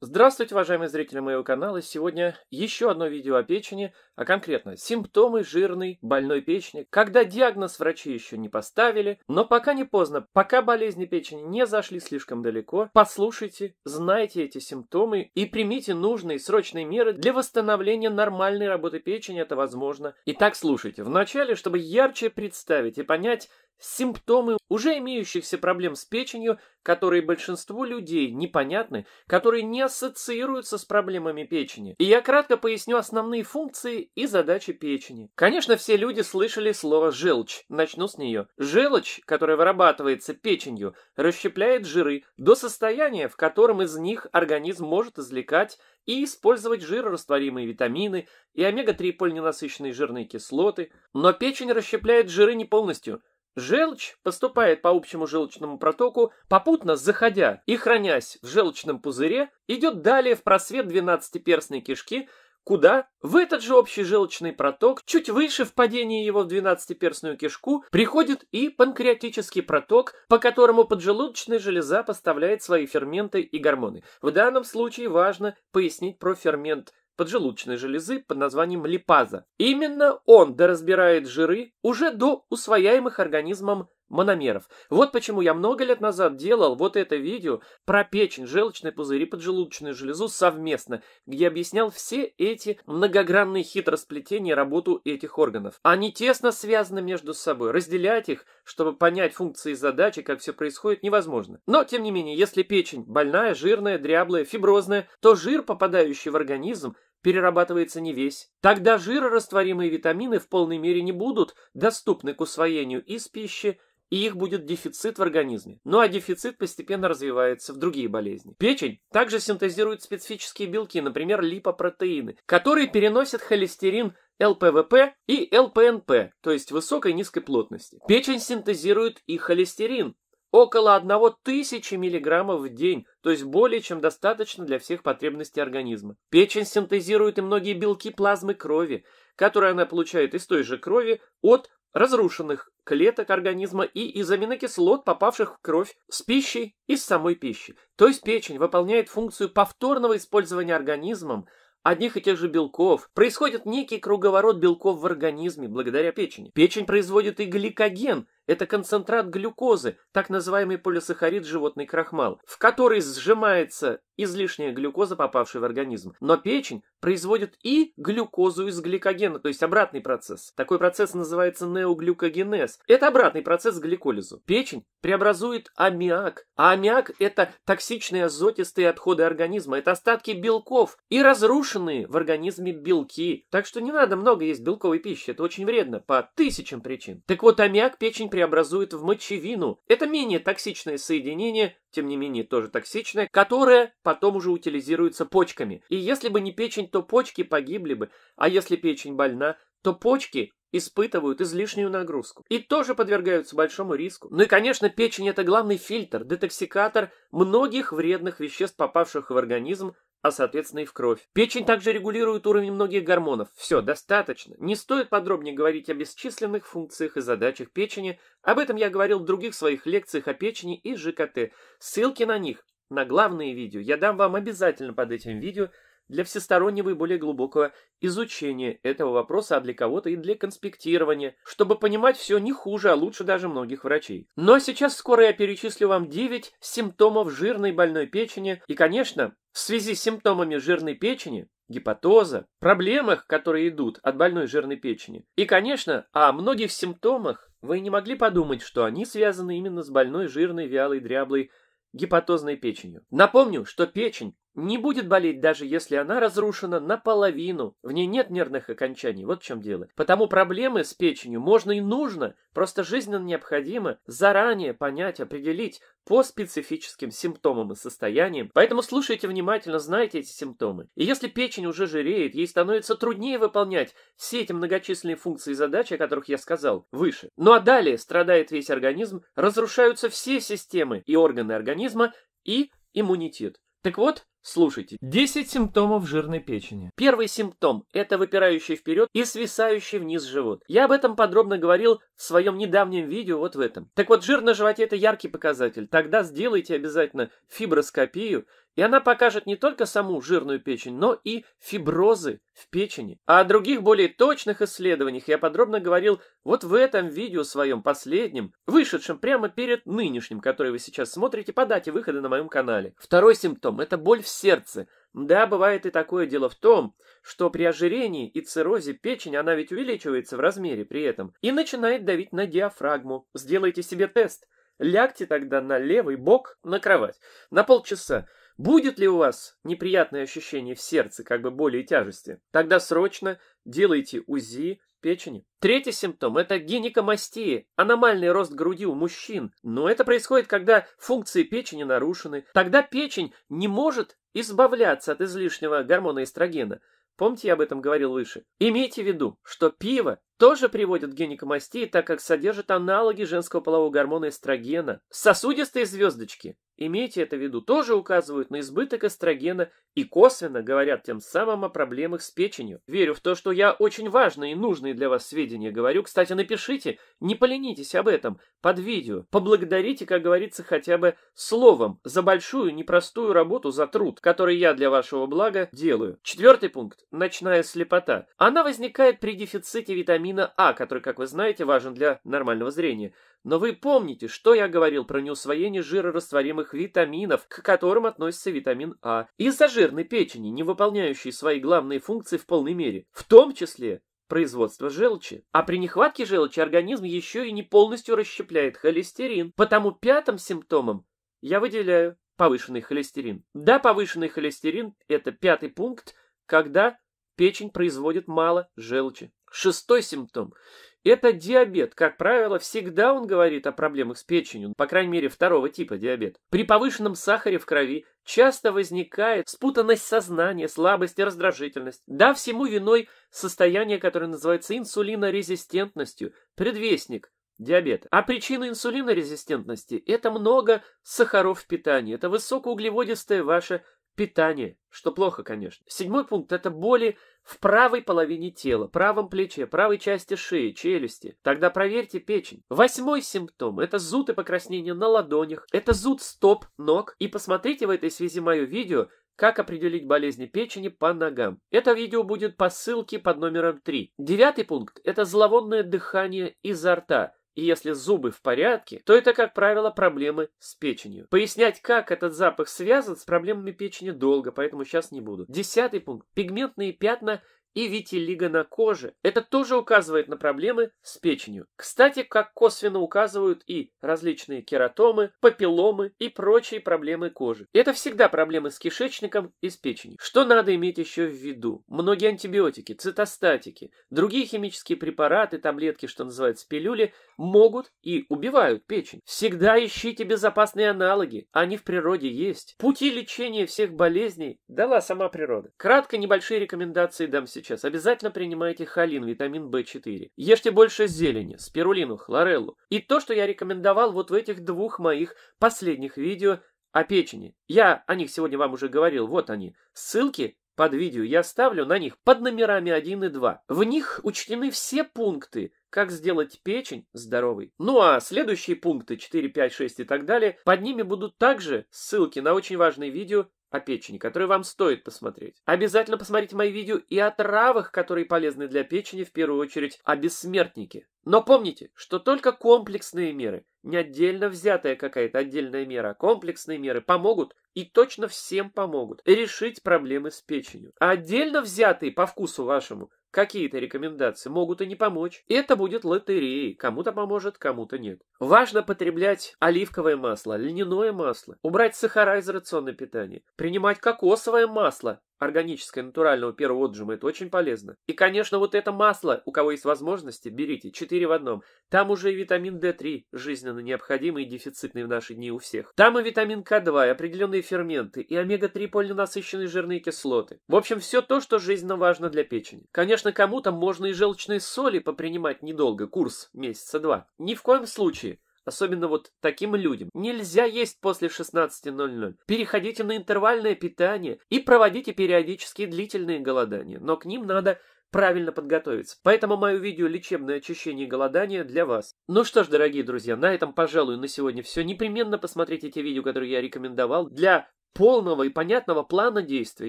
Здравствуйте, уважаемые зрители моего канала! Сегодня еще одно видео о печени, а конкретно симптомы жирной больной печени, когда диагноз врачи еще не поставили, но пока не поздно, пока болезни печени не зашли слишком далеко, послушайте, знайте эти симптомы и примите нужные срочные меры для восстановления нормальной работы печени, это возможно. Итак, слушайте. Вначале, чтобы ярче представить и понять, симптомы уже имеющихся проблем с печенью, которые большинству людей непонятны, которые не ассоциируются с проблемами печени. И я кратко поясню основные функции и задачи печени. Конечно, все люди слышали слово «желчь». Начну с нее. Желчь, которая вырабатывается печенью, расщепляет жиры до состояния, в котором из них организм может извлекать и использовать жирорастворимые витамины и омега-3 полиненасыщенные жирные кислоты. Но печень расщепляет жиры не полностью – Желчь поступает по общему желчному протоку, попутно заходя и хранясь в желчном пузыре, идет далее в просвет двенадцатиперстной кишки, куда в этот же общий желчный проток, чуть выше впадения его в двенадцатиперстную кишку, приходит и панкреатический проток, по которому поджелудочная железа поставляет свои ферменты и гормоны. В данном случае важно пояснить про фермент поджелудочной железы под названием липаза. Именно он доразбирает жиры уже до усвояемых организмом мономеров. Вот почему я много лет назад делал вот это видео про печень, желчный пузырь и поджелудочную железу совместно, где объяснял все эти многогранные хитросплетения работу этих органов. Они тесно связаны между собой. Разделять их, чтобы понять функции и задачи, как все происходит, невозможно. Но, тем не менее, если печень больная, жирная, дряблая, фиброзная, то жир, попадающий в организм, перерабатывается не весь. Тогда жирорастворимые витамины в полной мере не будут доступны к усвоению из пищи, и их будет дефицит в организме. Ну а дефицит постепенно развивается в другие болезни. Печень также синтезирует специфические белки, например, липопротеины, которые переносят холестерин ЛПВП и ЛПНП, то есть высокой и низкой плотности. Печень синтезирует и холестерин, около 1000 мг в день, то есть более чем достаточно для всех потребностей организма. Печень синтезирует и многие белки плазмы крови, которые она получает из той же крови от разрушенных клеток организма и из аминокислот, попавших в кровь с пищей и с самой пищи. То есть печень выполняет функцию повторного использования организмом одних и тех же белков. Происходит некий круговорот белков в организме благодаря печени. Печень производит и гликоген – это концентрат глюкозы, так называемый полисахарид животный крахмал, в который сжимается излишняя глюкоза, попавшая в организм. Но печень производит и глюкозу из гликогена, то есть обратный процесс. Такой процесс называется неоглюкогенез. Это обратный процесс гликолизу. Печень преобразует аммиак, а аммиак – это токсичные азотистые отходы организма, это остатки белков и разрушенные в организме белки. Так что не надо много есть белковой пищи, это очень вредно по тысячам причин. Так вот, аммиак печень преобразует в мочевину. Это менее токсичное соединение, тем не менее тоже токсичное, которое потом уже утилизируется почками. И если бы не печень, то почки погибли бы. А если печень больна, то почки испытывают излишнюю нагрузку и тоже подвергаются большому риску. Ну и, конечно, печень – это главный фильтр, детоксикатор многих вредных веществ, попавших в организм а соответственно и в кровь. Печень также регулирует уровень многих гормонов. Все, достаточно. Не стоит подробнее говорить о бесчисленных функциях и задачах печени. Об этом я говорил в других своих лекциях о печени и ЖКТ. Ссылки на них, на главные видео, я дам вам обязательно под этим видео – для всестороннего и более глубокого изучения этого вопроса, а для кого-то и для конспектирования, чтобы понимать все не хуже, а лучше даже многих врачей. Ну а сейчас скоро я перечислю вам 9 симптомов жирной больной печени, и, конечно, в связи с симптомами жирной печени, гепатоза, проблемах, которые идут от больной жирной печени, и, конечно, о многих симптомах вы не могли подумать, что они связаны именно с больной жирной, вялой, дряблой гепатозной печенью. Напомню, что печень не будет болеть, даже если она разрушена наполовину. В ней нет нервных окончаний, вот в чем дело. Потому проблемы с печенью можно и нужно, просто жизненно необходимо заранее понять, определить по специфическим симптомам и состояниям. Поэтому слушайте внимательно, знайте эти симптомы. И если печень уже жиреет, ей становится труднее выполнять все эти многочисленные функции и задачи, о которых я сказал выше. Ну а далее страдает весь организм, разрушаются все системы и органы организма и иммунитет. Так вот, Слушайте. 10 симптомов жирной печени. Первый симптом – это выпирающий вперед и свисающий вниз живот. Я об этом подробно говорил в своем недавнем видео вот в этом. Так вот, жир на животе – это яркий показатель. Тогда сделайте обязательно фиброскопию и она покажет не только саму жирную печень, но и фиброзы в печени. А о других более точных исследованиях я подробно говорил вот в этом видео своем последнем, вышедшем прямо перед нынешним, который вы сейчас смотрите по дате выхода на моем канале. Второй симптом – это боль в сердце. Да, бывает и такое дело в том, что при ожирении и циррозе печень, она ведь увеличивается в размере при этом, и начинает давить на диафрагму. Сделайте себе тест. Лягте тогда на левый бок на кровать на полчаса. Будет ли у вас неприятное ощущение в сердце, как бы боли и тяжести? Тогда срочно делайте УЗИ печени. Третий симптом – это гинекомастия, аномальный рост груди у мужчин. Но это происходит, когда функции печени нарушены. Тогда печень не может избавляться от излишнего гормона эстрогена. Помните, я об этом говорил выше. Имейте в виду, что пиво тоже приводит к гинекомастии, так как содержит аналоги женского полового гормона эстрогена. Сосудистые звездочки Имейте это в виду, тоже указывают на избыток эстрогена и косвенно говорят тем самым о проблемах с печенью. Верю в то, что я очень важные и нужные для вас сведения говорю. Кстати, напишите, не поленитесь об этом под видео. Поблагодарите, как говорится, хотя бы словом за большую непростую работу, за труд, который я для вашего блага делаю. Четвертый пункт. Ночная слепота. Она возникает при дефиците витамина А, который, как вы знаете, важен для нормального зрения. Но вы помните, что я говорил про неусвоение жирорастворимых некоторых витаминов, к которым относится витамин А, из-за жирной печени, не выполняющей свои главные функции в полной мере, в том числе производство желчи. А при нехватке желчи организм еще и не полностью расщепляет холестерин. Потому пятым симптомом я выделяю повышенный холестерин. Да, повышенный холестерин – это пятый пункт, когда печень производит мало желчи. Шестой симптом – это диабет. Как правило, всегда он говорит о проблемах с печенью, по крайней мере, второго типа диабет. При повышенном сахаре в крови часто возникает спутанность сознания, слабость и раздражительность. Да, всему виной состояние, которое называется инсулинорезистентностью, предвестник диабета. А причина инсулинорезистентности – это много сахаров в питании, это высокоуглеводистая ваша Питание, что плохо, конечно. Седьмой пункт – это боли в правой половине тела, правом плече, правой части шеи, челюсти. Тогда проверьте печень. Восьмой симптом – это зуд и покраснение на ладонях, это зуд стоп ног. И посмотрите в этой связи мое видео «Как определить болезни печени по ногам». Это видео будет по ссылке под номером 3. Девятый пункт – это зловонное дыхание изо рта – и если зубы в порядке, то это, как правило, проблемы с печенью. Пояснять, как этот запах связан с проблемами печени долго, поэтому сейчас не буду. Десятый пункт. Пигментные пятна – и витилиго на коже. Это тоже указывает на проблемы с печенью. Кстати, как косвенно указывают и различные кератомы, папилломы и прочие проблемы кожи. Это всегда проблемы с кишечником и с печенью. Что надо иметь еще в виду? Многие антибиотики, цитостатики, другие химические препараты, таблетки, что называется пилюли, могут и убивают печень. Всегда ищите безопасные аналоги, они в природе есть. Пути лечения всех болезней дала сама природа. Кратко небольшие рекомендации дам сейчас сейчас, обязательно принимайте холин, витамин В4. Ешьте больше зелени, спирулину, хлореллу. И то, что я рекомендовал вот в этих двух моих последних видео о печени. Я о них сегодня вам уже говорил, вот они. Ссылки под видео я ставлю на них под номерами 1 и 2. В них учтены все пункты, как сделать печень здоровой. Ну а следующие пункты 4, 5, 6 и так далее, под ними будут также ссылки на очень важные видео о печени, которые вам стоит посмотреть. Обязательно посмотрите мои видео и о травах, которые полезны для печени, в первую очередь о бессмертнике. Но помните, что только комплексные меры, не отдельно взятая какая-то отдельная мера, а комплексные меры помогут и точно всем помогут решить проблемы с печенью. А отдельно взятые по вкусу вашему Какие-то рекомендации могут и не помочь. Это будет лотереей. Кому-то поможет, кому-то нет. Важно потреблять оливковое масло, льняное масло, убрать сахара из рациона питания, принимать кокосовое масло, органическое, натурального первого отжима, это очень полезно. И, конечно, вот это масло, у кого есть возможности, берите, 4 в одном. Там уже и витамин D3, жизненно необходимый и дефицитный в наши дни у всех. Там и витамин К2, и определенные ферменты, и омега-3 полиненасыщенные жирные кислоты. В общем, все то, что жизненно важно для печени. Конечно, кому-то можно и желчные соли попринимать недолго, курс месяца два. Ни в коем случае – Особенно вот таким людям. Нельзя есть после 16.00. Переходите на интервальное питание и проводите периодически длительные голодания. Но к ним надо правильно подготовиться. Поэтому мое видео «Лечебное очищение и голодание» для вас. Ну что ж, дорогие друзья, на этом, пожалуй, на сегодня все. Непременно посмотрите те видео, которые я рекомендовал. Для полного и понятного плана действий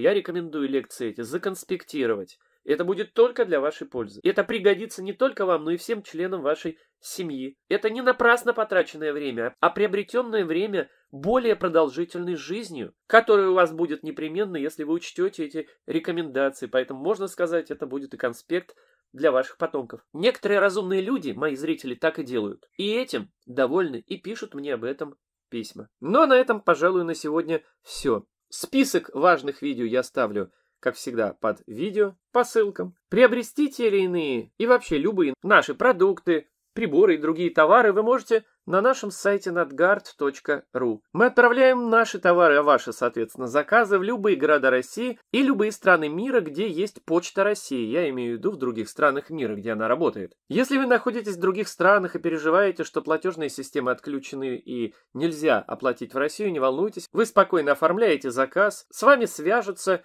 я рекомендую лекции эти законспектировать. Это будет только для вашей пользы. Это пригодится не только вам, но и всем членам вашей семьи. Это не напрасно потраченное время, а приобретенное время более продолжительной жизнью, которая у вас будет непременно, если вы учтете эти рекомендации. Поэтому, можно сказать, это будет и конспект для ваших потомков. Некоторые разумные люди, мои зрители, так и делают. И этим довольны и пишут мне об этом письма. Но ну, а на этом, пожалуй, на сегодня все. Список важных видео я ставлю – как всегда, под видео, по ссылкам. Приобрести те или иные и вообще любые наши продукты, приборы и другие товары вы можете на нашем сайте nadgard.ru. Мы отправляем наши товары, а ваши, соответственно, заказы в любые города России и любые страны мира, где есть почта России. Я имею в виду в других странах мира, где она работает. Если вы находитесь в других странах и переживаете, что платежные системы отключены и нельзя оплатить в Россию, не волнуйтесь, вы спокойно оформляете заказ, с вами свяжутся